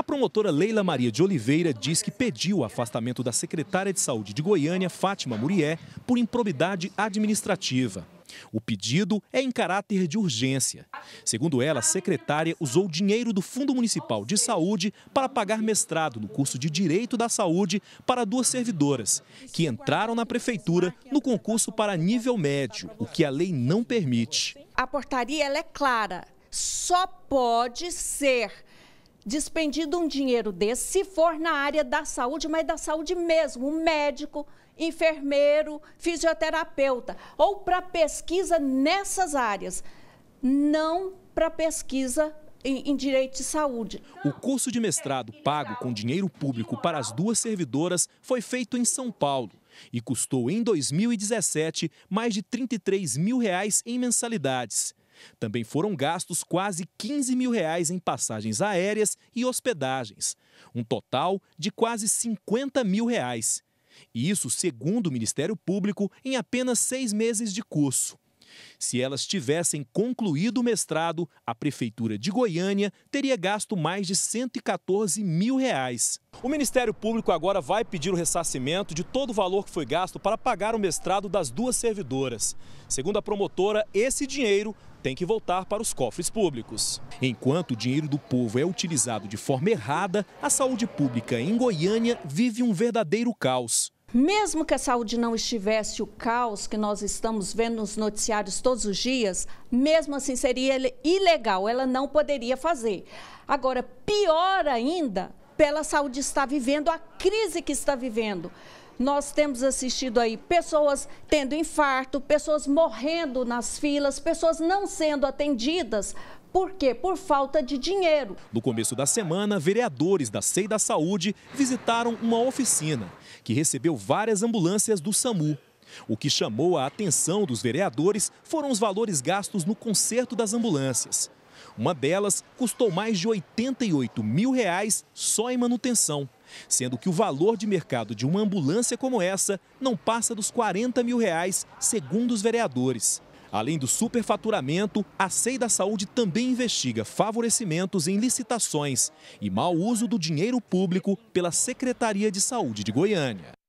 A promotora Leila Maria de Oliveira diz que pediu o afastamento da secretária de Saúde de Goiânia, Fátima Murié, por improbidade administrativa. O pedido é em caráter de urgência. Segundo ela, a secretária usou dinheiro do Fundo Municipal de Saúde para pagar mestrado no curso de Direito da Saúde para duas servidoras, que entraram na prefeitura no concurso para nível médio, o que a lei não permite. A portaria é clara, só pode ser despendido um dinheiro desse, se for na área da saúde, mas da saúde mesmo, um médico, enfermeiro, fisioterapeuta, ou para pesquisa nessas áreas, não para pesquisa em, em, direito de saúde. O curso de mestrado pago com dinheiro público para as duas servidoras foi feito em São Paulo e custou em 2017 mais de 33 mil reais em mensalidades. Também foram gastos quase 15 mil reais em passagens aéreas e hospedagens, um total de quase 50 mil reais. Isso, segundo o Ministério Público, em apenas seis meses de curso. Se elas tivessem concluído o mestrado, a Prefeitura de Goiânia teria gasto mais de 114 mil reais. O Ministério Público agora vai pedir o ressarcimento de todo o valor que foi gasto para pagar o mestrado das duas servidoras. Segundo a promotora, esse dinheiro tem que voltar para os cofres públicos. Enquanto o dinheiro do povo é utilizado de forma errada, a saúde pública em Goiânia vive um verdadeiro caos. Mesmo que a saúde não estivesse o caos que nós estamos vendo nos noticiários todos os dias, mesmo assim seria ilegal, ela não poderia fazer. Agora, pior ainda, pela saúde está vivendo a crise que está vivendo nós temos assistido aí pessoas tendo infarto, pessoas morrendo nas filas, pessoas não sendo atendidas por quê? Por falta de dinheiro. No começo da semana, vereadores da SEI da Saúde visitaram uma oficina que recebeu várias ambulâncias do SAMU. O que chamou a atenção dos vereadores foram os valores gastos no conserto das ambulâncias. Uma delas custou mais de 88 mil reais só em manutenção, sendo que o valor de mercado de uma ambulância como essa não passa dos 40 mil reais, segundo os vereadores. Além do superfaturamento, a SEI da Saúde também investiga favorecimentos em licitações e mau uso do dinheiro público pela Secretaria de Saúde de Goiânia.